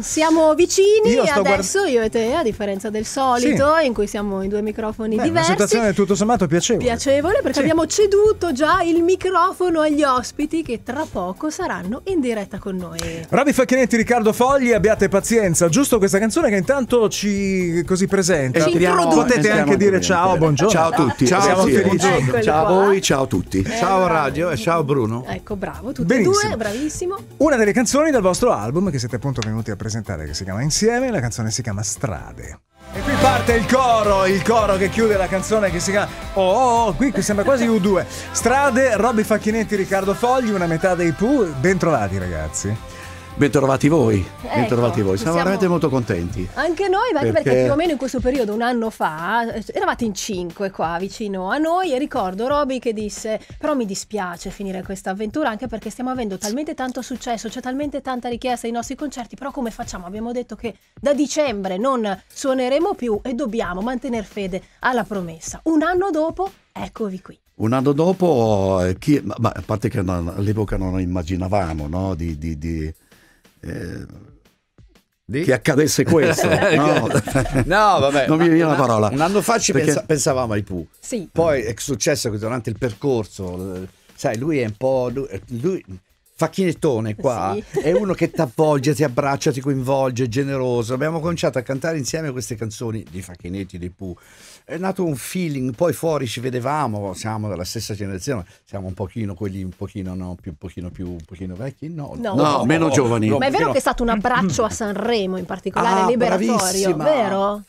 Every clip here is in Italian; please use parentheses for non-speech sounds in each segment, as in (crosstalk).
Siamo vicini io adesso guard... io e te, a differenza del solito, sì. in cui siamo in due microfoni Beh, diversi. La situazione è tutto sommato piacevole. Piacevole perché sì. abbiamo ceduto già il microfono agli ospiti che tra poco saranno in diretta con noi. Roby Facchinetti, Riccardo Fogli, abbiate pazienza, giusto questa canzone che intanto ci così presenta. Ci Potete anche dire ciao, buongiorno. Ciao a tutti. Ecco, ciao, siamo sì, felici. Ciao a voi, ciao a tutti. Eh, ciao Radio e ciao Bruno. Ecco, bravo, tutti Benissimo. e due, bravissimo. Una delle canzoni del vostro album che siete appunto venuti a presentare che si chiama Insieme, la canzone si chiama Strade. E qui parte il coro, il coro che chiude la canzone che si chiama Oh, oh, oh qui, sembra quasi U2. Strade, Robby Facchinetti, Riccardo Fogli, una metà dei Pooh, ben trovati ragazzi. Bentrovati voi, ecco, bentrovati voi. siamo veramente molto contenti. Anche noi, perché... perché... più o meno in questo periodo, un anno fa, eh, eravate in cinque qua vicino a noi e ricordo Roby che disse però mi dispiace finire questa avventura anche perché stiamo avendo talmente tanto successo, c'è talmente tanta richiesta ai nostri concerti, però come facciamo? Abbiamo detto che da dicembre non suoneremo più e dobbiamo mantenere fede alla promessa. Un anno dopo, eccovi qui. Un anno dopo, eh, chi, ma, a parte che all'epoca non immaginavamo no, di, di, di eh, che accadesse questo. (laughs) no, no vabbè. non mi viene la parola. Un anno fa ci Perché... pensavamo ai Pooh. Sì. Poi è successo che durante il percorso, sai, lui è un po'... Lui, lui, facchinettone (laughs) qua sì. è uno che ti avvolge, ti abbraccia, ti coinvolge, è generoso. Abbiamo cominciato a cantare insieme queste canzoni di facchinetti, di Pooh. È nato un feeling, poi fuori ci vedevamo, siamo della stessa generazione, siamo un pochino quelli un pochino, no, più, pochino più, un pochino vecchi, no, no, no, no meno giovani. Ma è vero che è stato un abbraccio a Sanremo in particolare, ah, liberatorio, bravissima. vero?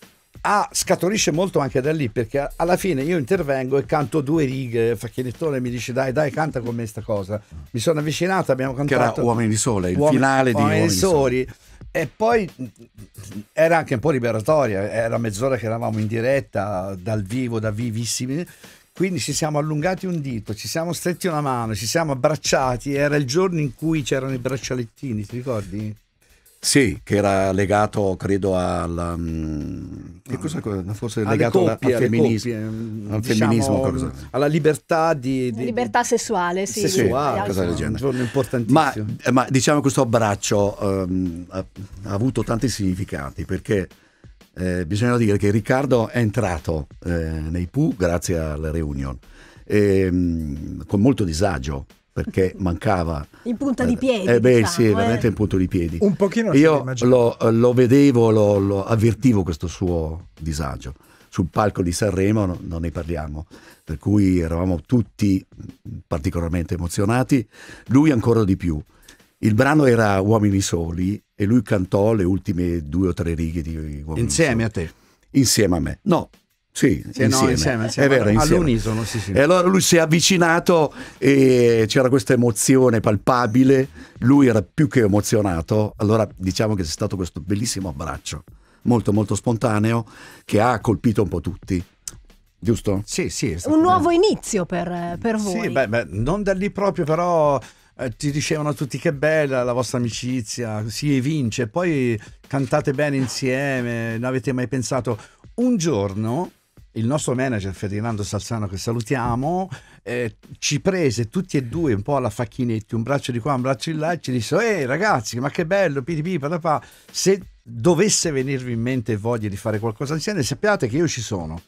ah, scaturisce molto anche da lì perché alla fine io intervengo e canto due righe. Facchinettone mi dice dai, dai, canta con me sta cosa. Mi sono avvicinato, abbiamo cantato. Che era Uomini di Sole, il Uomini, finale di Uomini, Uomini di Sole. E poi era anche un po' liberatoria, era mezz'ora che eravamo in diretta dal vivo, da vivissimi. Quindi ci siamo allungati un dito, ci siamo stretti una mano, ci siamo abbracciati. Era il giorno in cui c'erano i braccialettini, ti ricordi? Sì, che era legato, credo, alla... Um, che cosa, forse legato coppie, al femminismo. Coppie, al mm, diciamo, femminismo alla libertà di, di... Libertà sessuale, sì. Sessuale, sì, cosa Un giorno importantissimo. Ma, eh, ma diciamo che questo abbraccio um, ha, ha, avuto tanti significati, perché eh, bisogna dire che Riccardo è entrato eh, nei PU grazie alla reunion, e, ehm, con molto disagio, perché mancava in punta di eh, piedi eh beh diciamo, sì eh. veramente in punta di piedi un pochino io lo, lo, vedevo lo, lo, avvertivo questo suo disagio sul palco di Sanremo no, non ne parliamo per cui eravamo tutti particolarmente emozionati lui ancora di più il brano era Uomini Soli e lui cantò le ultime due o tre righe di Uomini Insieme Soli. a te? Insieme a me. No, sì, cioè, insieme. No, insieme, insieme. È vero, insieme. All'unisono, sì, sì. E allora lui si è avvicinato e c'era questa emozione palpabile, lui era più che emozionato, allora diciamo che c'è stato questo bellissimo abbraccio, molto molto spontaneo, che ha colpito un po' tutti. Giusto? Sì, sì. È stato un nuovo bello. inizio per, per voi. Sì, beh, beh, non da lì proprio, però eh, ti dicevano tutti che bella la vostra amicizia, si evince, poi cantate bene insieme, non avete mai pensato un giorno il nostro manager Ferdinando Salzano che salutiamo eh, ci prese tutti e due un po' alla facchinetti un braccio di qua un braccio di là e ci disse ehi ragazzi ma che bello piripi patapà se dovesse venirvi in mente voglia di fare qualcosa insieme sappiate che io ci sono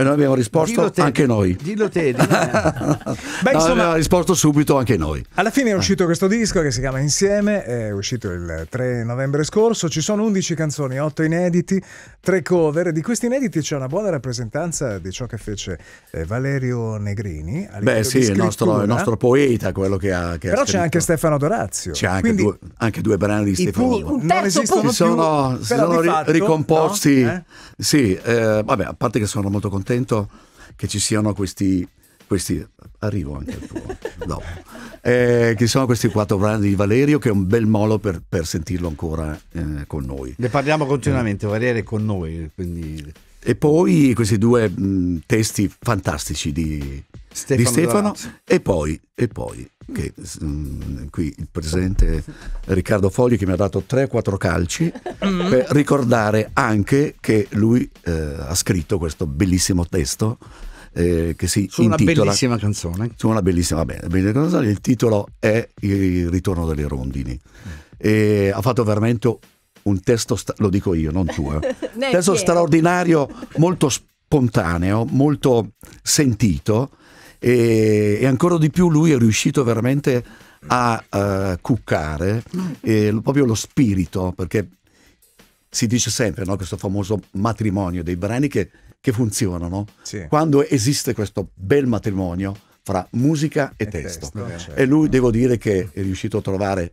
e noi abbiamo risposto te, anche noi. Dillo te, dillo (laughs) Beh, no, insomma, abbiamo risposto subito anche noi. Alla fine è eh. uscito questo disco che si chiama Insieme, è uscito il 3 novembre scorso, ci sono 11 canzoni, 8 inediti, 3 cover, di questi inediti c'è una buona rappresentanza di ciò che fece eh, Valerio Negrini. Beh sì, il nostro, il nostro, poeta, quello che ha... Che Però ha c'è anche Stefano Dorazio. C'è anche, Quindi, due, anche due brani di Stefano Dorazio. Un terzo non più, sono, sono fatto, ricomposti. No? Eh? Sì, eh, vabbè, a parte che sono molto contento contento che ci siano questi, questi arrivo anche al tuo (laughs) dopo, eh, che sono questi quattro brani di Valerio che è un bel molo per, per sentirlo ancora eh, con noi. Ne parliamo continuamente, eh. Valerio è con noi, quindi... E poi questi due mh, testi fantastici di Stefano, di Stefano e poi, e poi che, mh, qui il presidente Riccardo Fogli che mi ha dato 3-4 calci mm. per ricordare anche che lui eh, ha scritto questo bellissimo testo eh, che si su intitola una bellissima canzone su una bellissima, vabbè, bellissima canzone il titolo è Il ritorno delle rondini mm. e ha fatto veramente un testo, sta- lo dico io, non tu, eh. (laughs) testo straordinario, molto spontaneo, molto sentito e, e, ancora di più lui è riuscito veramente a uh, cuccare eh, proprio lo spirito, perché si dice sempre no, questo famoso matrimonio dei brani che, che funzionano, sì. quando esiste questo bel matrimonio fra musica e, e testo. testo eh, E lui certo. devo dire che è riuscito a trovare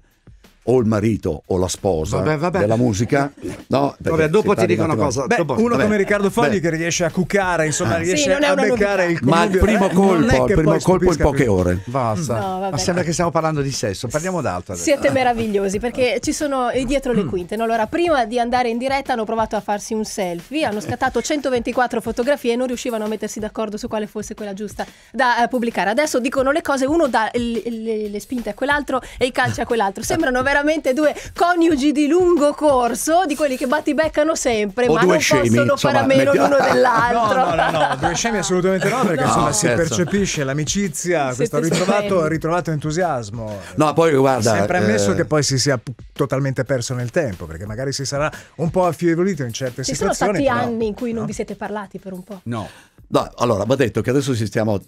o il marito o la sposa vabbè, vabbè. della musica. No, vabbè, dopo ti dico una cosa. Beh, dopo, uno come Riccardo Fogli che riesce a cucare, insomma, ah. riesce sì, a beccare il colpo. Ma il primo colpo, il primo colpo in poche più. ore. Basta. No, sembra che stiamo parlando di sesso, parliamo d'altro. Adesso. Siete (laughs) meravigliosi perché ci sono dietro le mm. quinte. No? Allora, prima di andare in diretta hanno provato a farsi un selfie, hanno scattato 124 fotografie e non riuscivano a mettersi d'accordo su quale fosse quella giusta da eh, pubblicare. Adesso dicono le cose, uno dà le, le, le spinte a quell'altro e i calci a quell'altro. Sembrano veramente (laughs) veramente due coniugi di lungo corso, di quelli che batti beccano sempre, o ma non scemi, possono insomma, fare meno l'uno (laughs) dell'altro. No, no, no, no, due scemi assolutamente no, perché no, insomma si certo. percepisce l'amicizia, questo ritrovato, ritrovato, entusiasmo. No, poi guarda. Sempre eh, ammesso eh... che poi si sia totalmente perso nel tempo, perché magari si sarà un po' affievolito in certe Ci situazioni. Ci sono stati però, anni in cui non vi siete parlati per un po'. No. No, allora, va detto che adesso ci stiamo,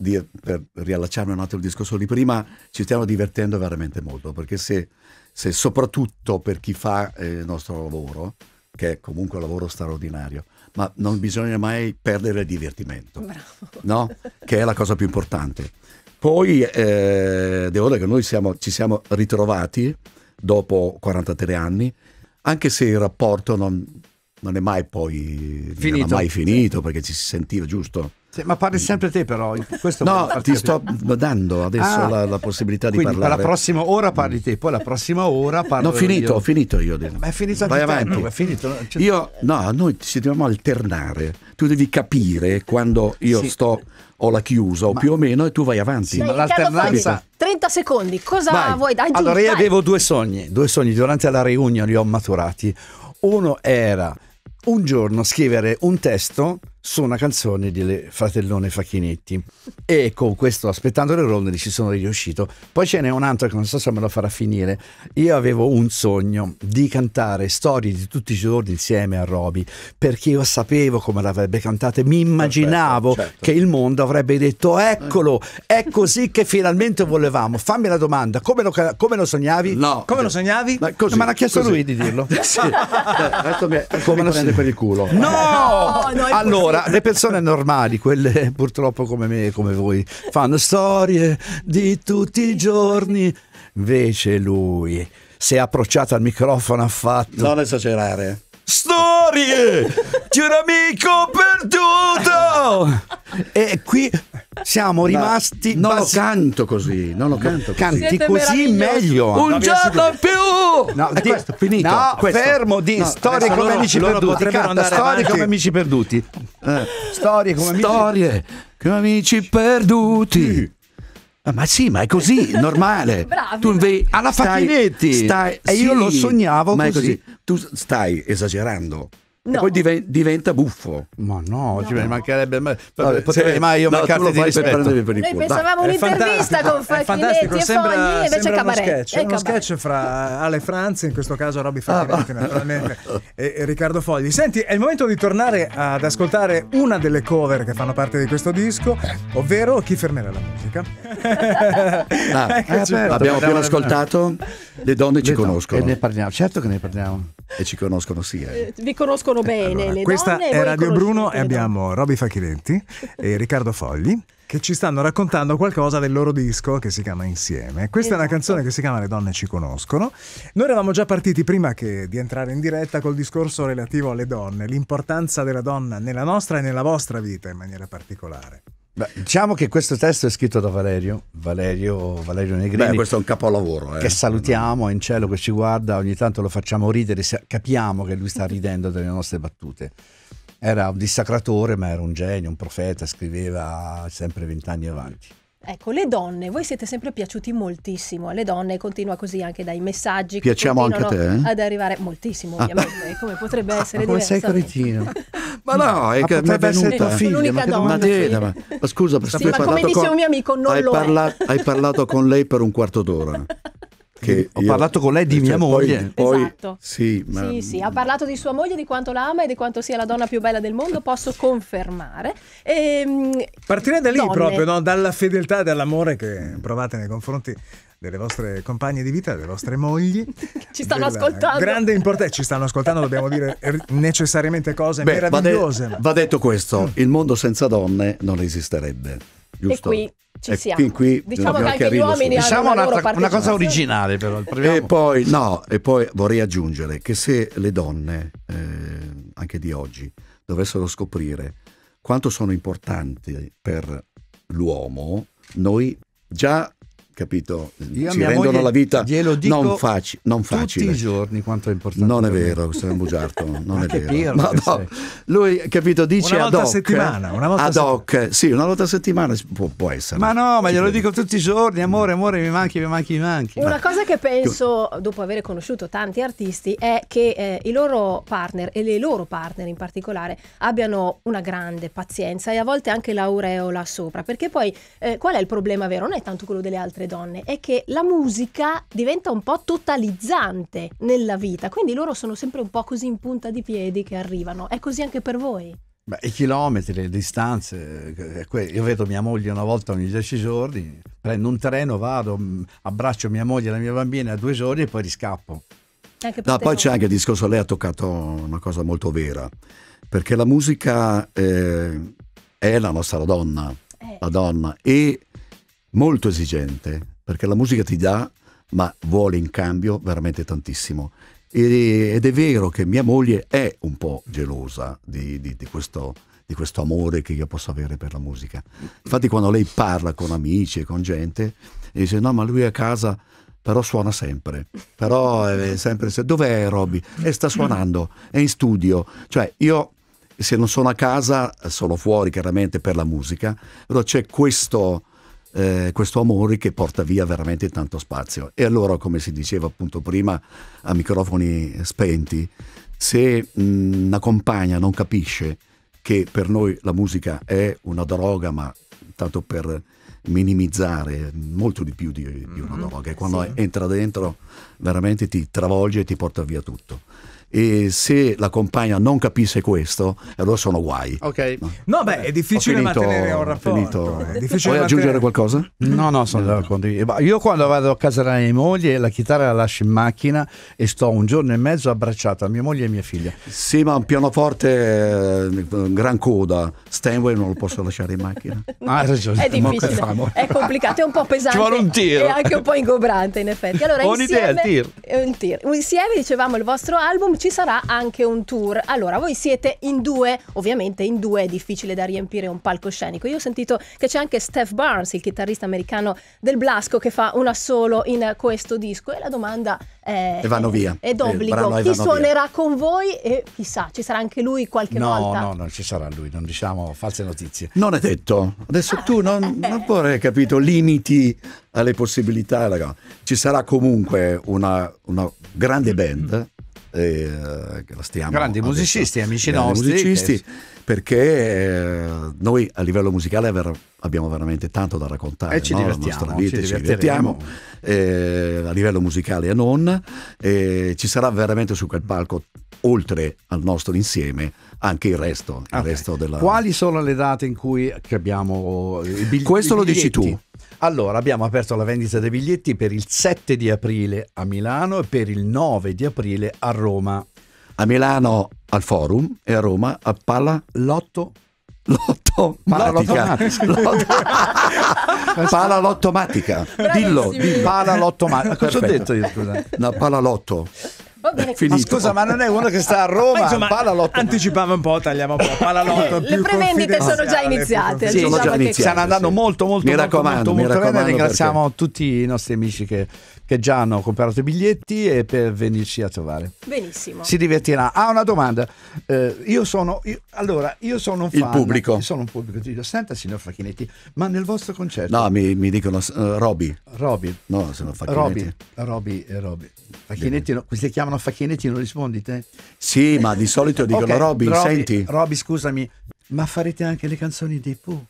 per riallacciarmi un attimo al discorso di prima, ci stiamo divertendo veramente molto, perché se, se soprattutto per chi fa eh, il nostro lavoro, che è comunque un lavoro straordinario, ma non bisogna mai perdere il divertimento, no? che è la cosa più importante. Poi eh, devo dire che noi siamo, ci siamo ritrovati dopo 43 anni, anche se il rapporto non, non è mai poi finito. mai finito perché ci si sentiva giusto. Sì, ma parli sempre te però. no, ti sto dando adesso ah, la, la, possibilità di parlare. la prossima ora parli te, poi la prossima ora parlo No, finito, io. ho finito io. Ma è finito Vai avanti. No, finito, cioè... Io, no, noi ci dobbiamo alternare. Tu devi capire quando io sì. sto o la chiusa o ma... più o meno e tu vai avanti. Sì, l'alternanza 30 secondi, cosa vai. vuoi dai, Allora io vai. avevo due sogni, due sogni durante la riunione li ho maturati. Uno era un giorno scrivere un testo su una canzone del fratellone Facchinetti e con questo aspettando le ronde ci sono riuscito poi ce n'è un altro che non so se me lo farà finire io avevo un sogno di cantare storie di tutti i giorni insieme a Roby perché io sapevo come l'avrebbe cantata e mi immaginavo Perfetto, certo. che il mondo avrebbe detto eccolo è così che finalmente volevamo fammi la domanda come lo, come lo sognavi? no come lo sognavi? ma, così, ma l'ha chiesto così. lui di dirlo (laughs) sì. eh, mi, come lo prende per il culo no allora, le persone normali, quelle purtroppo come me, come voi, fanno storie di tutti i giorni. Invece lui si è approcciato al microfono, ha fatto... Non esagerare. Storie! di un amico perduto! e qui siamo rimasti. No, non lo canto così. Non lo canto così. Canti così meglio. Un giorno in più. No, di, questo, finito. No, questo. fermo di no, storie come amici perduti. storie eh. come eh, amici perduti. Storie come amici. Storie come amici perduti. Eh, ma sì, ma è così, normale. (laughs) Bravi. Tu invece alla Facchinetti. Stai, stai, e io lo sognavo ma così. così. Tu stai esagerando. No. E poi diven- diventa buffo. Ma no, no. ci mancherebbe mai. Vabbè, Potrei se, mai io no, mancarti di rispetto. Per Noi pensavamo Dai. un'intervista con (laughs) Facchinetti e sembra, Fogli, invece sembra uno sketch, uno sketch fra (laughs) Ale Franzi, in questo caso Robby Facchinetti ah, naturalmente, e, e Riccardo Fogli. Senti, è il momento di tornare ad ascoltare una delle cover che fanno parte di questo disco, ovvero Chi fermerà la musica. ah, (laughs) eh, abbiamo appena ascoltato Le donne ci conoscono. E ne parliamo, certo che ne parliamo e ci conoscono sì. Eh. eh. Vi conoscono eh, bene. Allora, questa donne, è Radio Bruno e abbiamo Roby Facchilenti e Riccardo Fogli che ci stanno raccontando qualcosa del loro disco che si chiama Insieme. Questa esatto. è una esatto. canzone che si chiama Le donne ci conoscono. Noi eravamo già partiti prima che di entrare in diretta col discorso relativo alle donne, l'importanza della donna nella nostra e nella vostra vita in maniera particolare. Beh, diciamo che questo testo è scritto da Valerio, Valerio, Valerio Negrini. Beh, questo è un capolavoro. Eh. Che salutiamo, è in cielo che ci guarda, ogni tanto lo facciamo ridere, capiamo che lui sta (laughs) ridendo delle nostre battute. Era un dissacratore, ma era un genio, un profeta, scriveva sempre vent'anni avanti. Ecco, le donne, voi siete sempre piaciuti moltissimo alle donne, continua così anche dai messaggi. Piacciamo anche a te? Eh? Ad arrivare moltissimo, ah. ovviamente, ah, come potrebbe (laughs) essere ah, diversamente. Come sei cretino. (laughs) Ma no, è che mi è venuta un figlio, ma, donna, ma, ma scusa, sì, ma come dice un mio amico, non hai lo parlato, Hai parlato con lei per un quarto d'ora. (laughs) Che ho io, parlato con lei di cioè, mia moglie. Poi, poi, esatto. Sì, ma... sì, sì, ha parlato di sua moglie, di quanto la ama e di quanto sia la donna più bella del mondo, posso confermare. E, ehm, Partire da lì donne. proprio, no? dalla fedeltà e dall'amore che provate nei confronti delle vostre compagne di vita, delle vostre mogli. (laughs) Ci stanno ascoltando. Grande importanza, ci stanno ascoltando, dobbiamo dire necessariamente cose Beh, meravigliose. Va, de va detto questo, il mondo senza donne non esisterebbe. Giusto? E qui ci e siamo. Fin qui diciamo che anche gli uomini su. diciamo una, una, una cosa originale però. E poi, no, e poi, vorrei aggiungere che se le donne, eh, anche di oggi, dovessero scoprire quanto sono importanti per l'uomo, noi già capito? Io Ci rendono la vita non, faci non facile. Tutti i giorni quanto è importante. Non è vero, questo è un bugiardo, non è vero. No, no. Lui, capito, dice una volta ad hoc. Settimana, una volta ad hoc, sì, una volta a settimana può, può essere. Ma no, ma glielo dico tutti i giorni, amore, amore, mi manchi, mi manchi, mi manchi. Una cosa che penso, dopo aver conosciuto tanti artisti, è che eh, i loro partner e le loro partner in particolare abbiano una grande pazienza e a volte anche l'aureola sopra, perché poi eh, qual è il problema vero? Non è tanto quello delle altre donne è che la musica diventa un po' totalizzante nella vita, quindi loro sono sempre un po' così in punta di piedi che arrivano. È così anche per voi? Beh, I chilometri, le distanze, eh, io vedo mia moglie una volta ogni dieci giorni, prendo un treno, vado, mm, abbraccio mia moglie e la mia bambina a due giorni e poi riscappo. No, poi c'è anche il discorso, lei ha toccato una cosa molto vera, perché la musica eh, è la nostra donna, eh. la donna, e molto esigente, perché la musica ti dà, ma vuole in cambio veramente tantissimo. ed è vero che mia moglie è un po' gelosa di, di, di, questo, di, questo, amore che io posso avere per la musica. Infatti quando lei parla con amici e con gente, dice no ma lui è a casa però suona sempre, però è sempre... Dov'è Robby? E sta suonando, è in studio. Cioè io se non sono a casa sono fuori chiaramente per la musica, però c'è questo eh, questo amore che porta via veramente tanto spazio. E allora, come si diceva appunto prima, a microfoni spenti, se mh, una compagna non capisce che per noi la musica è una droga, ma tanto per minimizzare molto di più di, di una mm-hmm. droga, e quando sì. entra dentro veramente ti travolge e ti porta via tutto e se la compagna non capisse questo, allora sono guai. Ok. No, beh, è difficile finito, eh, mantenere un rapporto. Difficile Vuoi mantenere... aggiungere qualcosa? No, no, sono eh. d'accordo. Io quando vado a casa della mia moglie, la chitarra la lascio in macchina e sto un giorno e mezzo abbracciata a mia moglie e mia figlia. Sì, ma un pianoforte eh, gran coda, Stanway non lo posso lasciare in macchina. Ah, hai ragione. È difficile. Famo. È complicato, è un po' pesante. Ci vuole un tiro. È anche un po' ingombrante in effetti. Allora, Buon insieme, idea, eh, il Un tir. Insieme dicevamo il vostro album ci sarà anche un tour. Allora, voi siete in due, ovviamente in due è difficile da riempire un palcoscenico. Io ho sentito che c'è anche Steph Barnes, il chitarrista americano del Blasco, che fa una solo in questo disco. E la domanda è: e vanno via. È d'obbligo. Chi suonerà via. con voi? E chissà, ci sarà anche lui qualche no, volta. No, no, non ci sarà lui, non diciamo false notizie. Non è detto. Adesso ah. tu non, eh. non vorrei capito limiti alle possibilità. Ci sarà comunque una, una grande band eh, grandi musicisti, adesso, amici grandi nostri. Musicisti, che... perché eh, noi a livello musicale ver- abbiamo veramente tanto da raccontare. E ci no? divertiamo. La vita, ci, ci divertiamo eh, a livello musicale e non. ci sarà veramente su quel palco, oltre al nostro insieme, anche il resto. Il okay. resto della... Quali sono le date in cui abbiamo eh, il biglietti? Questo lo dici tu. Allora, abbiamo aperto la vendita dei biglietti per il 7 di aprile a Milano e per il 9 di aprile a Roma. A Milano al Forum e a Roma a Palla Lotto Lotto Lottomatica. Pala lottomatica. (laughs) Dillo, dillo. Pala lottomatica. Cosa ho detto io, scusa? No, pala lotto. Ma scusa, ma non è uno che sta a Roma, ma insomma, Anticipava un po', tagliamo un po'. Palalotto, le prevendite sono già iniziate. Sì, sono già iniziate che... Stanno andando sì. molto, molto, mi raccomando, molto, mi molto bene. Ringraziamo perché... tutti i nostri amici che, che, già hanno comprato i biglietti e per venirci a trovare. Benissimo. Si divertirà. Ah, una domanda. Eh, io sono, io, allora, io sono un fan. Il pubblico. Io sono un pubblico. dico, senta, signor Facchinetti, ma nel vostro concerto... No, mi, mi dicono uh, Roby. Roby. No, sono Facchinetti. Roby, eh, Roby, Roby. Facchinetti, no, si chiama chiamano Facchinetti non rispondi te? Sì, ma di solito dicono okay, Robby, senti. Robby, scusami, ma farete anche le canzoni dei Pooh?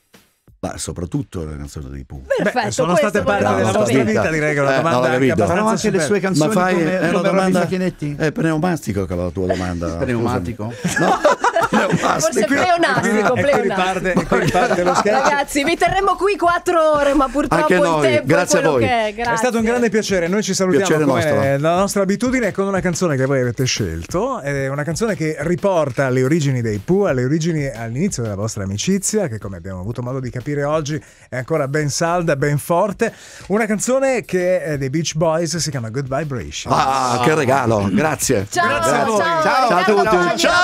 Ma soprattutto le canzoni dei Pooh. Perfetto, Beh, sono state parte della vostra vita, vita direi che è una domanda eh, no, anche anche le sue canzoni ma fai, come, domanda, una Facchinetti? È pneumatico che la tua domanda. (laughs) pneumatico? No. (laughs) Forse pleonastico, pleonastico. Riparte, lo scherzo. Ragazzi, vi terremo qui quattro ore, ma purtroppo il tempo grazie è a voi. È. Grazie. è. stato un grande piacere, noi ci salutiamo piacere come nostro. la nostra abitudine con una canzone che voi avete scelto, è una canzone che riporta alle origini dei Pooh, alle origini all'inizio della vostra amicizia, che come abbiamo avuto modo di capire oggi è ancora ben salda, ben forte. Una canzone che è eh, dei Beach Boys si chiama Good Vibration. Ah, che regalo, grazie. Ciao, grazie ciao, ciao, ciao, ciao a tutti. Ciao.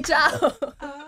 Ciao. Chao.